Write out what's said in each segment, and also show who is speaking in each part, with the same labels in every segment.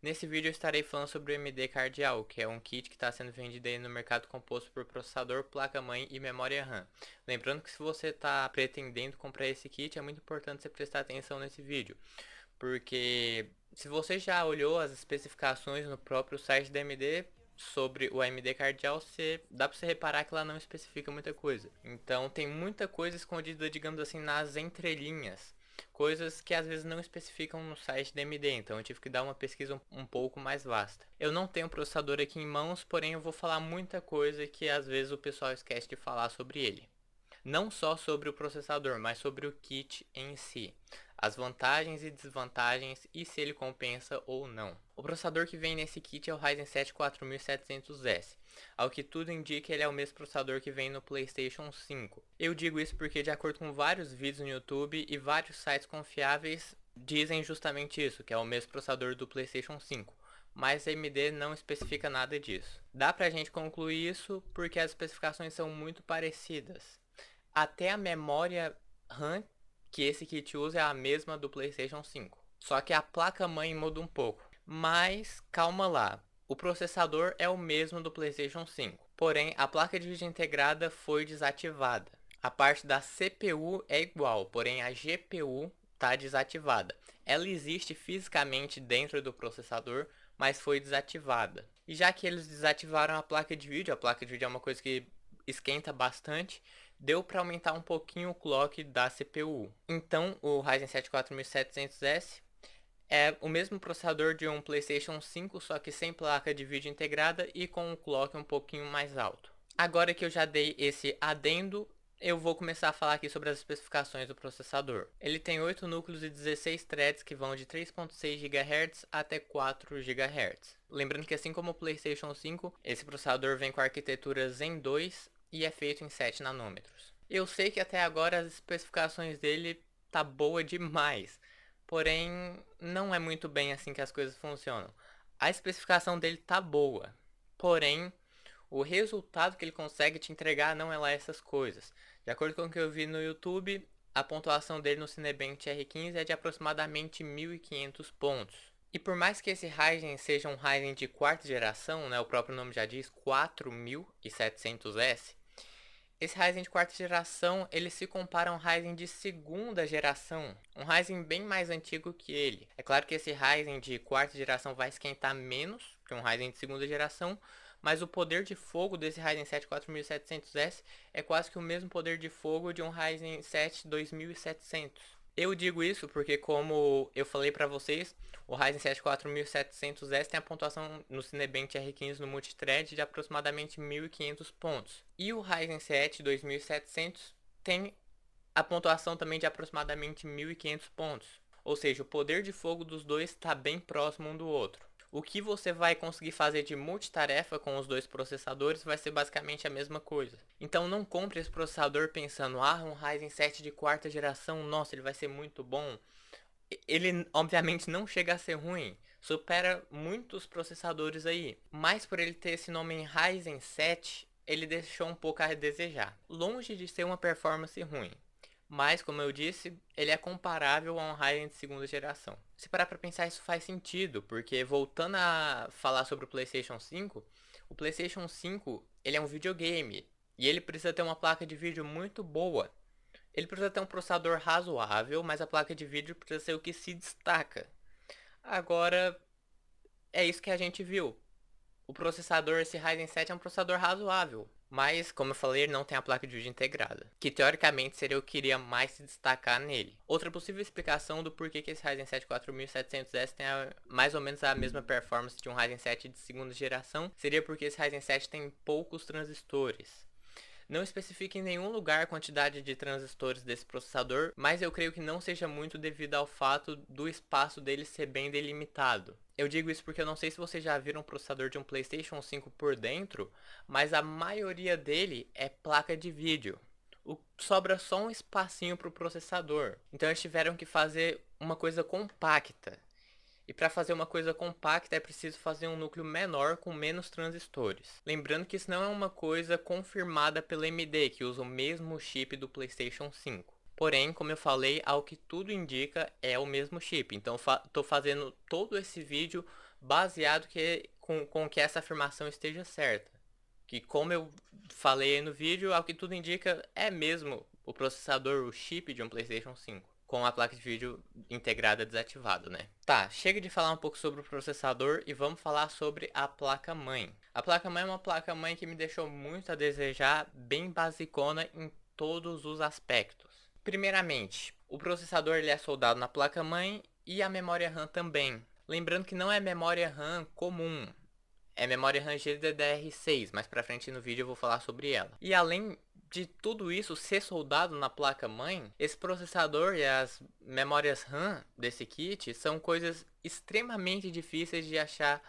Speaker 1: Nesse vídeo eu estarei falando sobre o MD Cardial, que é um kit que está sendo vendido aí no mercado composto por processador, placa-mãe e memória RAM. Lembrando que se você está pretendendo comprar esse kit, é muito importante você prestar atenção nesse vídeo, porque se você já olhou as especificações no próprio site da AMD, sobre o AMD Cardial, você, dá pra você reparar que ela não especifica muita coisa. Então tem muita coisa escondida, digamos assim, nas entrelinhas coisas que às vezes não especificam no site da AMD, então eu tive que dar uma pesquisa um, um pouco mais vasta. Eu não tenho processador aqui em mãos, porém eu vou falar muita coisa que às vezes o pessoal esquece de falar sobre ele. Não só sobre o processador, mas sobre o kit em si as vantagens e desvantagens e se ele compensa ou não. O processador que vem nesse kit é o Ryzen 7 4700S. Ao que tudo indica, ele é o mesmo processador que vem no PlayStation 5. Eu digo isso porque, de acordo com vários vídeos no YouTube e vários sites confiáveis, dizem justamente isso, que é o mesmo processador do PlayStation 5 mas a AMD não especifica nada disso. Dá pra gente concluir isso porque as especificações são muito parecidas. Até a memória RAM que esse kit usa é a mesma do PlayStation 5, só que a placa-mãe muda um pouco. Mas calma lá, o processador é o mesmo do PlayStation 5, porém a placa de vídeo integrada foi desativada. A parte da CPU é igual, porém a GPU está desativada. Ela existe fisicamente dentro do processador, mas foi desativada. E já que eles desativaram a placa de vídeo, a placa de vídeo é uma coisa que esquenta bastante, deu para aumentar um pouquinho o clock da CPU. Então, o Ryzen 7 4700S é o mesmo processador de um PlayStation 5, só que sem placa de vídeo integrada e com um clock um pouquinho mais alto. Agora que eu já dei esse adendo, eu vou começar a falar aqui sobre as especificações do processador. Ele tem 8 núcleos e 16 threads que vão de 3.6 GHz até 4 GHz. Lembrando que assim como o PlayStation 5, esse processador vem com a arquitetura Zen 2 e é feito em 7 nanômetros. Eu sei que até agora as especificações dele tá boa demais, Porém, não é muito bem assim que as coisas funcionam. A especificação dele tá boa. Porém, o resultado que ele consegue te entregar não é lá essas coisas. De acordo com o que eu vi no YouTube, a pontuação dele no Cinebench R15 é de aproximadamente 1500 pontos. E por mais que esse Ryzen seja um Ryzen de quarta geração, né, o próprio nome já diz 4700S, esse Ryzen de quarta geração, ele se compara a um Ryzen de segunda geração, um Ryzen bem mais antigo que ele. É claro que esse Ryzen de quarta geração vai esquentar menos que um Ryzen de segunda geração, mas o poder de fogo desse Ryzen 7 4700S é quase que o mesmo poder de fogo de um Ryzen 7 2700. Eu digo isso porque, como eu falei para vocês, o Ryzen 7 4700S tem a pontuação no Cinebench R15 no multithread de aproximadamente 1.500 pontos. E o Ryzen 7 2700 tem a pontuação também de aproximadamente 1.500 pontos. Ou seja, o poder de fogo dos dois está bem próximo um do outro. O que você vai conseguir fazer de multitarefa com os dois processadores vai ser basicamente a mesma coisa. Então não compre esse processador pensando, ah, um Ryzen 7 de quarta geração, nossa, ele vai ser muito bom. Ele obviamente não chega a ser ruim, supera muitos processadores aí, mas por ele ter esse nome em Ryzen 7, ele deixou um pouco a desejar. Longe de ser uma performance ruim, mas, como eu disse, ele é comparável a um Ryzen de segunda geração. Se parar para pensar, isso faz sentido, porque voltando a falar sobre o PlayStation 5, o PlayStation 5 ele é um videogame e ele precisa ter uma placa de vídeo muito boa. Ele precisa ter um processador razoável, mas a placa de vídeo precisa ser o que se destaca. Agora, é isso que a gente viu. O processador, esse Ryzen 7 é um processador razoável, mas, como eu falei, ele não tem a placa de vídeo integrada, que teoricamente seria o que iria mais se destacar nele. Outra possível explicação do porquê que esse Ryzen 7 4700S tem mais ou menos a mesma performance de um Ryzen 7 de segunda geração seria porque esse Ryzen 7 tem poucos transistores. Não especifica em nenhum lugar a quantidade de transistores desse processador, mas eu creio que não seja muito devido ao fato do espaço dele ser bem delimitado. Eu digo isso porque eu não sei se vocês já viram um processador de um PlayStation 5 por dentro, mas a maioria dele é placa de vídeo. O, sobra só um espacinho para o processador. Então eles tiveram que fazer uma coisa compacta. E para fazer uma coisa compacta é preciso fazer um núcleo menor com menos transistores. Lembrando que isso não é uma coisa confirmada pela AMD, que usa o mesmo chip do PlayStation 5. Porém, como eu falei, ao que tudo indica é o mesmo chip. Então fa fazendo todo esse vídeo baseado que, com, com que essa afirmação esteja certa. Que como eu falei no vídeo, ao que tudo indica é mesmo o processador, o chip de um PlayStation 5 com a placa de vídeo integrada desativado, né? Tá, chega de falar um pouco sobre o processador e vamos falar sobre a placa-mãe. A placa-mãe é uma placa-mãe que me deixou muito a desejar, bem basicona em todos os aspectos. Primeiramente, o processador ele é soldado na placa-mãe e a memória RAM também. Lembrando que não é memória RAM comum, é memória RAM GDDR6, mais pra frente no vídeo eu vou falar sobre ela. E além de tudo isso ser soldado na placa mãe, esse processador e as memórias RAM desse kit são coisas extremamente difíceis de achar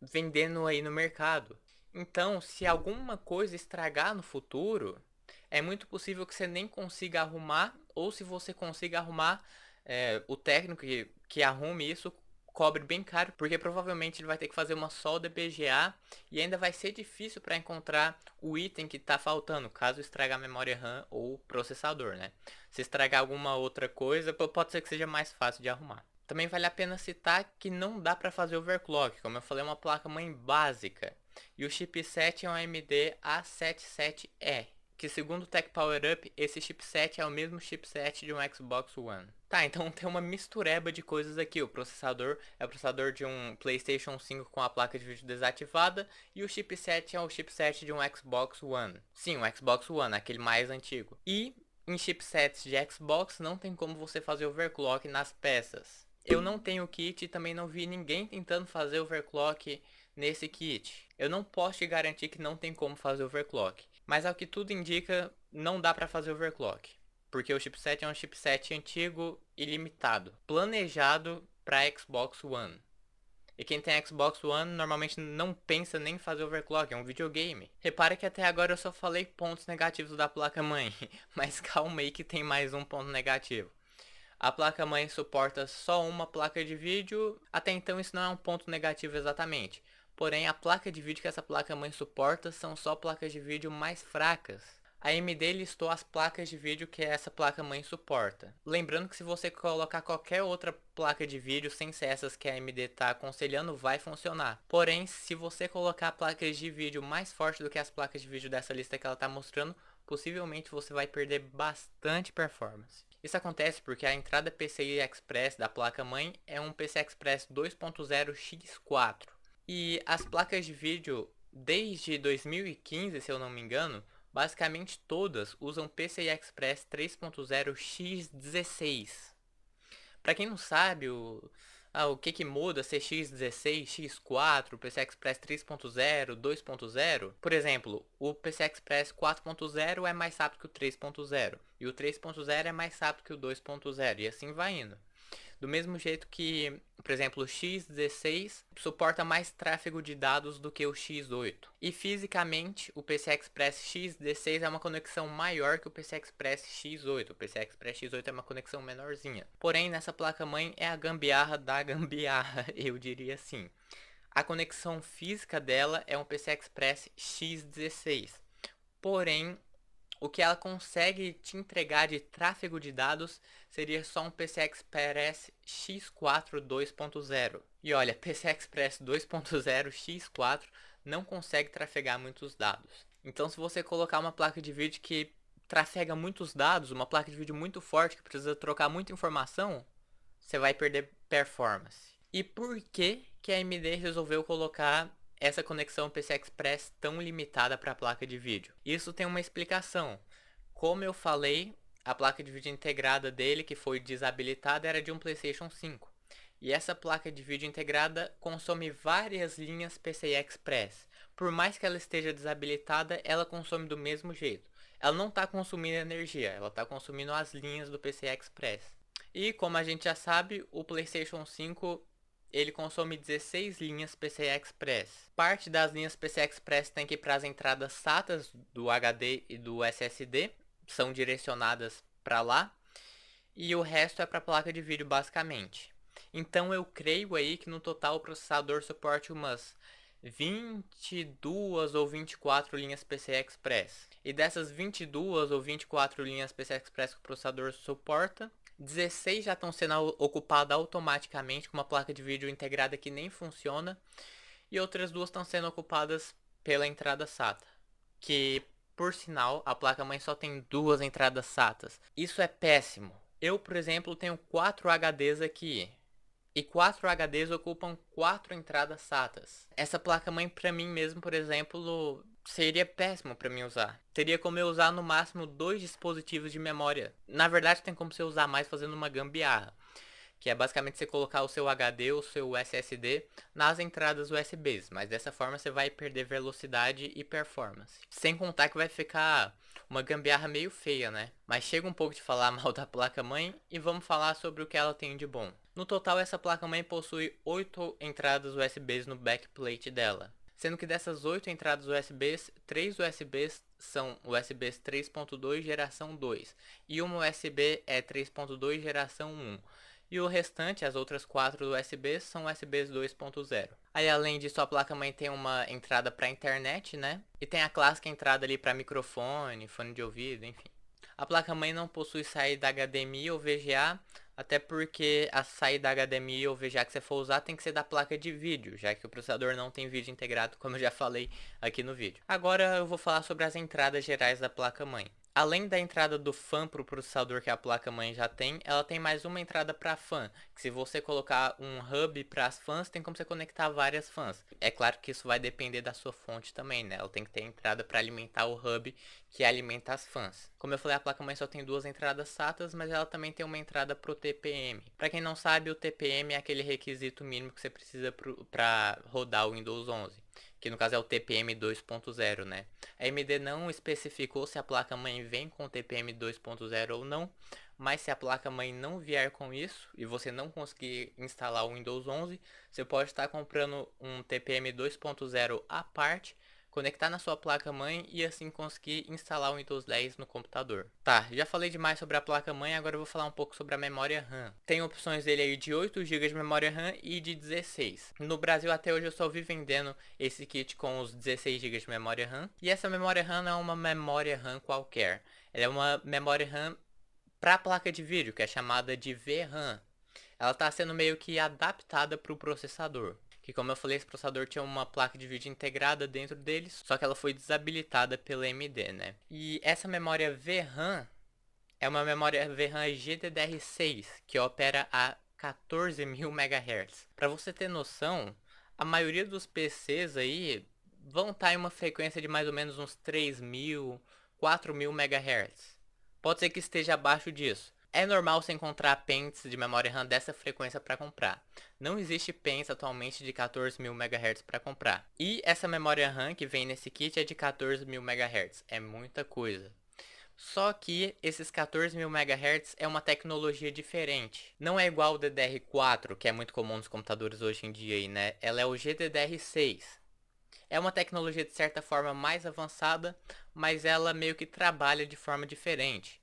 Speaker 1: vendendo aí no mercado. Então, se alguma coisa estragar no futuro, é muito possível que você nem consiga arrumar, ou se você consiga arrumar, é, o técnico que, que arrume isso cobre bem caro, porque provavelmente ele vai ter que fazer uma solda PGA e ainda vai ser difícil para encontrar o item que está faltando, caso estragar a memória RAM ou processador, né? Se estragar alguma outra coisa, pode ser que seja mais fácil de arrumar. Também vale a pena citar que não dá para fazer overclock, como eu falei, é uma placa-mãe básica. E o chipset é um AMD A77E, que segundo o Tech Power Up, esse chipset é o mesmo chipset de um Xbox One. Tá, então tem uma mistureba de coisas aqui. O processador é o processador de um PlayStation 5 com a placa de vídeo desativada e o chipset é o chipset de um Xbox One. Sim, o um Xbox One, aquele mais antigo. E em chipsets de Xbox não tem como você fazer overclock nas peças. Eu não tenho kit e também não vi ninguém tentando fazer overclock nesse kit. Eu não posso te garantir que não tem como fazer overclock, mas ao que tudo indica, não dá para fazer overclock porque o chipset é um chipset antigo e limitado, planejado para Xbox One. E quem tem Xbox One normalmente não pensa nem em fazer overclock, é um videogame. Repare que até agora eu só falei pontos negativos da placa-mãe, mas calma aí que tem mais um ponto negativo. A placa-mãe suporta só uma placa de vídeo, até então isso não é um ponto negativo exatamente. Porém, a placa de vídeo que essa placa-mãe suporta são só placas de vídeo mais fracas. A AMD listou as placas de vídeo que essa placa mãe suporta. Lembrando que se você colocar qualquer outra placa de vídeo sem ser essas que a AMD está aconselhando, vai funcionar. Porém, se você colocar placas de vídeo mais fortes do que as placas de vídeo dessa lista que ela está mostrando, possivelmente você vai perder bastante performance. Isso acontece porque a entrada PCI Express da placa mãe é um PCI Express 2.0 X4. E as placas de vídeo desde 2015, se eu não me engano, Basicamente todas usam PCI Express 3.0 x16. Para quem não sabe, o, ah, o que, que muda ser x16, x4, PCI Express 3.0, 2.0? Por exemplo, o PCI Express 4.0 é mais rápido que o 3.0, e o 3.0 é mais rápido que o 2.0, e assim vai indo. Do mesmo jeito que, por exemplo, o x16 suporta mais tráfego de dados do que o x8. E fisicamente, o PCI Express x16 é uma conexão maior que o PCI Express x8. O PCI Express x8 é uma conexão menorzinha. Porém, nessa placa-mãe é a gambiarra da gambiarra, eu diria assim. A conexão física dela é um PCI Express x16. Porém, o que ela consegue te entregar de tráfego de dados seria só um PCI Express X4 2.0. E olha, PCI Express 2.0 X4 não consegue trafegar muitos dados. Então se você colocar uma placa de vídeo que trafega muitos dados, uma placa de vídeo muito forte que precisa trocar muita informação, você vai perder performance. E por que que a AMD resolveu colocar essa conexão PCI Express tão limitada para a placa de vídeo. Isso tem uma explicação. Como eu falei, a placa de vídeo integrada dele, que foi desabilitada, era de um PlayStation 5. E essa placa de vídeo integrada consome várias linhas PCI Express. Por mais que ela esteja desabilitada, ela consome do mesmo jeito. Ela não está consumindo energia, ela está consumindo as linhas do PCI Express. E como a gente já sabe, o PlayStation 5 ele consome 16 linhas PCI Express. Parte das linhas PCI Express tem que ir para as entradas SATAs do HD e do SSD, são direcionadas para lá, e o resto é para a placa de vídeo basicamente. Então eu creio aí que no total o processador suporte umas 22 ou 24 linhas PCI Express. E dessas 22 ou 24 linhas PCI Express que o processador suporta, 16 já estão sendo ocupadas automaticamente com uma placa de vídeo integrada que nem funciona. E outras duas estão sendo ocupadas pela entrada SATA. Que, por sinal, a placa-mãe só tem duas entradas SATAs. Isso é péssimo. Eu, por exemplo, tenho quatro HDs aqui. E quatro HDs ocupam quatro entradas SATAs. Essa placa-mãe, para mim mesmo, por exemplo, seria péssimo para mim usar. Teria como eu usar no máximo dois dispositivos de memória. Na verdade, tem como você usar mais fazendo uma gambiarra, que é basicamente você colocar o seu HD ou o seu SSD nas entradas USBs, mas dessa forma você vai perder velocidade e performance. Sem contar que vai ficar uma gambiarra meio feia, né? Mas chega um pouco de falar mal da placa-mãe e vamos falar sobre o que ela tem de bom. No total, essa placa-mãe possui 8 entradas USBs no backplate dela, sendo que dessas 8 entradas USB, 3 USBs são USBs 3.2 geração 2 e uma USB é 3.2 geração 1. E o restante, as outras 4 USBs, são USBs 2.0. Aí além disso, a placa-mãe tem uma entrada para internet, né? E tem a clássica entrada ali para microfone, fone de ouvido, enfim. A placa-mãe não possui saída HDMI ou VGA, até porque a saída HDMI ou VGA que você for usar tem que ser da placa de vídeo, já que o processador não tem vídeo integrado, como eu já falei aqui no vídeo. Agora eu vou falar sobre as entradas gerais da placa-mãe. Além da entrada do fan para o processador que a placa-mãe já tem, ela tem mais uma entrada para fan, que se você colocar um hub para as fans, tem como você conectar várias fans. É claro que isso vai depender da sua fonte também, né? Ela tem que ter entrada para alimentar o hub que alimenta as fans. Como eu falei, a placa-mãe só tem duas entradas SATAs, mas ela também tem uma entrada para o TPM. Para quem não sabe, o TPM é aquele requisito mínimo que você precisa para rodar o Windows 11 que no caso é o TPM 2.0, né? A AMD não especificou se a placa-mãe vem com TPM 2.0 ou não, mas se a placa-mãe não vier com isso e você não conseguir instalar o Windows 11, você pode estar comprando um TPM 2.0 à parte conectar na sua placa-mãe e assim conseguir instalar o Windows 10 no computador. Tá, já falei demais sobre a placa-mãe, agora eu vou falar um pouco sobre a memória RAM. Tem opções dele aí de 8 GB de memória RAM e de 16. No Brasil até hoje eu só vi vendendo esse kit com os 16 GB de memória RAM. E essa memória RAM não é uma memória RAM qualquer. Ela é uma memória RAM para a placa de vídeo, que é chamada de VRAM. Ela está sendo meio que adaptada para o processador. E como eu falei, esse processador tinha uma placa de vídeo integrada dentro deles, só que ela foi desabilitada pela AMD, né? E essa memória VRAM é uma memória VRAM GDDR6, que opera a 14.000 MHz. Para você ter noção, a maioria dos PCs aí vão estar tá em uma frequência de mais ou menos uns 3.000, 4.000 MHz. Pode ser que esteja abaixo disso, é normal você encontrar pentes de memória RAM dessa frequência para comprar. Não existe pens atualmente de 14.000 MHz para comprar. E essa memória RAM que vem nesse kit é de 14.000 MHz. É muita coisa. Só que esses 14.000 MHz é uma tecnologia diferente. Não é igual o DDR4, que é muito comum nos computadores hoje em dia, aí, né? Ela é o GDDR6. É uma tecnologia de certa forma mais avançada, mas ela meio que trabalha de forma diferente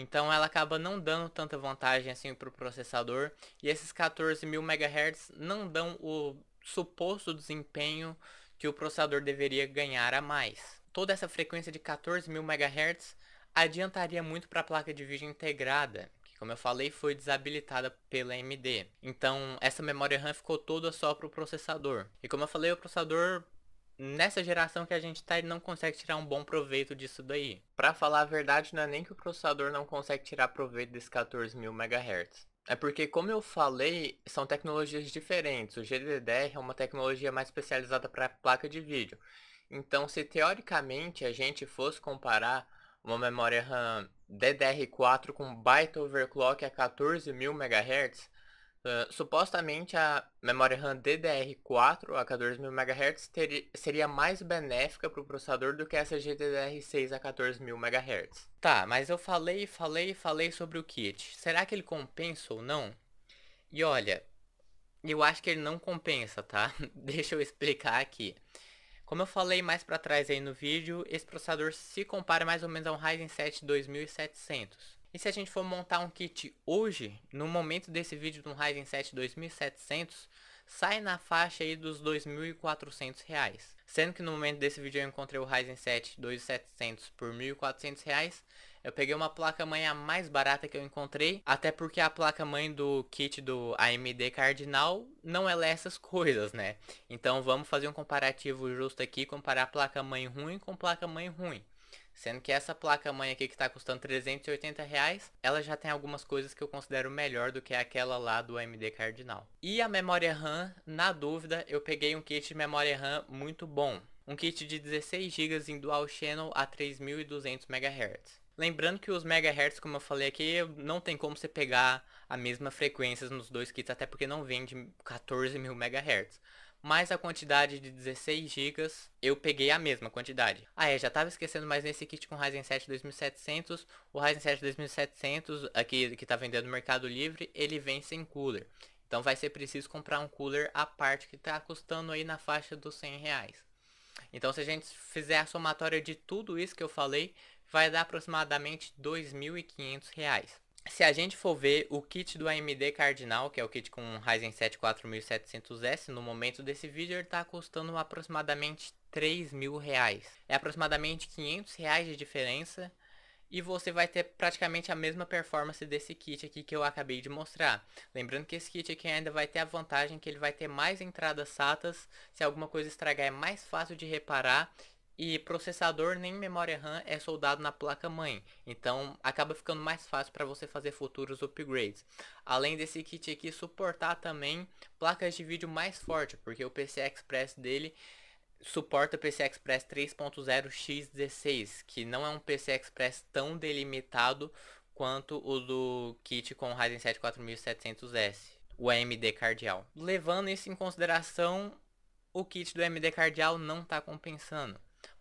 Speaker 1: então ela acaba não dando tanta vantagem assim para o processador e esses 14.000 MHz não dão o suposto desempenho que o processador deveria ganhar a mais. Toda essa frequência de 14.000 MHz adiantaria muito para a placa de vídeo integrada, que como eu falei foi desabilitada pela AMD. Então essa memória RAM ficou toda só para o processador. E como eu falei, o processador nessa geração que a gente tá, ele não consegue tirar um bom proveito disso daí. Para falar a verdade, não é nem que o processador não consegue tirar proveito desse 14.000 MHz. É porque, como eu falei, são tecnologias diferentes. O GDDR é uma tecnologia mais especializada para placa de vídeo. Então, se teoricamente a gente fosse comparar uma memória RAM DDR4 com byte overclock a 14.000 MHz, Uh, supostamente a memória RAM DDR4 a 14.000 MHz seria mais benéfica para o processador do que essa GDDR6 a 14.000 MHz. Tá, mas eu falei, falei, falei sobre o kit. Será que ele compensa ou não? E olha, eu acho que ele não compensa, tá? Deixa eu explicar aqui. Como eu falei mais para trás aí no vídeo, esse processador se compara mais ou menos a um Ryzen 7 2700. E se a gente for montar um kit hoje, no momento desse vídeo do Ryzen 7 2700, sai na faixa aí dos 2.400 reais. Sendo que no momento desse vídeo eu encontrei o Ryzen 7 2700 por 1.400 reais, eu peguei uma placa-mãe a mais barata que eu encontrei, até porque a placa-mãe do kit do AMD Cardinal não é é essas coisas, né? Então vamos fazer um comparativo justo aqui, comparar placa-mãe ruim com placa-mãe ruim. Sendo que essa placa-mãe aqui que está custando 380 reais, ela já tem algumas coisas que eu considero melhor do que aquela lá do AMD Cardinal. E a memória RAM, na dúvida, eu peguei um kit de memória RAM muito bom. Um kit de 16 GB em Dual Channel a 3200 MHz. Lembrando que os MHz, como eu falei aqui, não tem como você pegar a mesma frequência nos dois kits, até porque não vende 14.000 MHz mais a quantidade de 16 GB, eu peguei a mesma quantidade. Ah é, já estava esquecendo, mas nesse kit com Ryzen 7 2700, o Ryzen 7 2700 aqui que está vendendo no Mercado Livre, ele vem sem cooler. Então vai ser preciso comprar um cooler à parte que está custando aí na faixa dos 100 reais. Então se a gente fizer a somatória de tudo isso que eu falei, vai dar aproximadamente R$ 2.500 se a gente for ver o kit do AMD Cardinal, que é o kit com Ryzen 7 4700S, no momento desse vídeo ele está custando aproximadamente 3 mil reais. É aproximadamente 500 reais de diferença e você vai ter praticamente a mesma performance desse kit aqui que eu acabei de mostrar. Lembrando que esse kit aqui ainda vai ter a vantagem que ele vai ter mais entradas SATAs, se alguma coisa estragar é mais fácil de reparar e processador nem memória RAM é soldado na placa mãe, então acaba ficando mais fácil para você fazer futuros upgrades. Além desse kit aqui suportar também placas de vídeo mais forte, porque o PCI Express dele suporta PCI Express 3.0 x16, que não é um PCI Express tão delimitado quanto o do kit com Ryzen 7 4700S, o AMD Cardial. Levando isso em consideração, o kit do AMD Cardial não está compensando.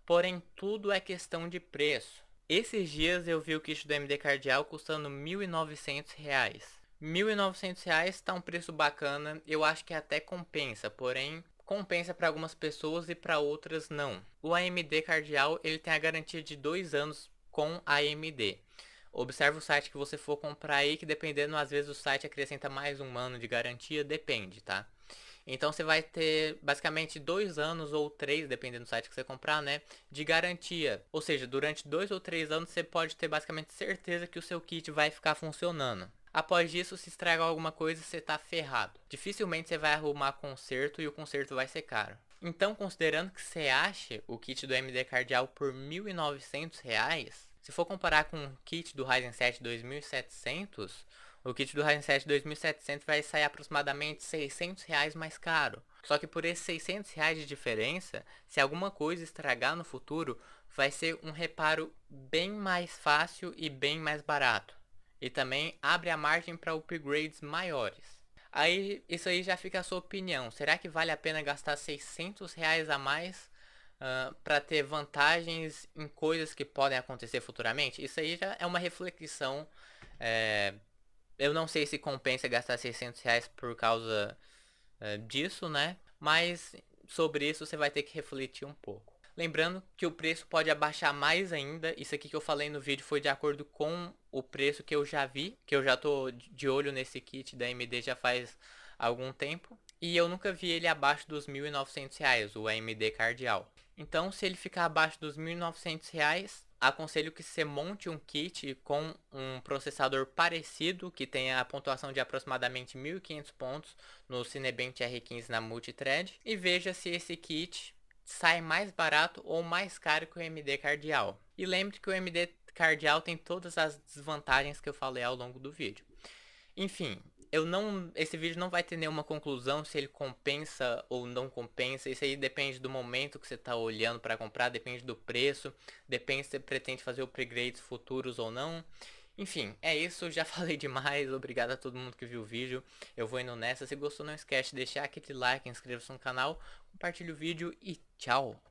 Speaker 1: Porém, tudo é questão de preço. Esses dias eu vi o kit do MD Cardial custando R$ 1.900. R$ 1.900 está um preço bacana, eu acho que até compensa, porém compensa para algumas pessoas e para outras não. O AMD Cardial ele tem a garantia de 2 anos com AMD. Observe o site que você for comprar aí, que dependendo, às vezes o site acrescenta mais um ano de garantia, depende, tá? Então você vai ter basicamente dois anos ou três, dependendo do site que você comprar, né? De garantia. Ou seja, durante dois ou três anos você pode ter basicamente certeza que o seu kit vai ficar funcionando. Após isso, se estragar alguma coisa, você tá ferrado. Dificilmente você vai arrumar conserto e o conserto vai ser caro. Então, considerando que você ache o kit do MD Cardial por R$ 1.900, se for comparar com o kit do Ryzen 7 2700, o kit do Ryzen 7 2700 vai sair aproximadamente 600 reais mais caro. Só que por esses 600 reais de diferença, se alguma coisa estragar no futuro, vai ser um reparo bem mais fácil e bem mais barato. E também abre a margem para upgrades maiores. Aí isso aí já fica a sua opinião. Será que vale a pena gastar 600 reais a mais uh, ah, para ter vantagens em coisas que podem acontecer futuramente? Isso aí já é uma reflexão é, eu não sei se compensa gastar 600 reais por causa eh, disso, né? Mas sobre isso você vai ter que refletir um pouco. Lembrando que o preço pode abaixar mais ainda. Isso aqui que eu falei no vídeo foi de acordo com o preço que eu já vi, que eu já tô de olho nesse kit da AMD já faz algum tempo. E eu nunca vi ele abaixo dos R$ 1.900, o AMD Cardial. Então, se ele ficar abaixo dos R$ 1.900, aconselho que você monte um kit com um processador parecido, que tenha a pontuação de aproximadamente 1.500 pontos no Cinebench R15 na multithread, e veja se esse kit sai mais barato ou mais caro que o md Cardial. E lembre que o md Cardial tem todas as desvantagens que eu falei ao longo do vídeo. Enfim, eu não. Esse vídeo não vai ter nenhuma conclusão se ele compensa ou não compensa. Isso aí depende do momento que você está olhando para comprar, depende do preço, depende se você pretende fazer upgrades futuros ou não. Enfim, é isso, já falei demais, obrigado a todo mundo que viu o vídeo, eu vou indo nessa, se gostou não esquece de deixar aquele like, inscreva-se no canal, compartilhe o vídeo e tchau!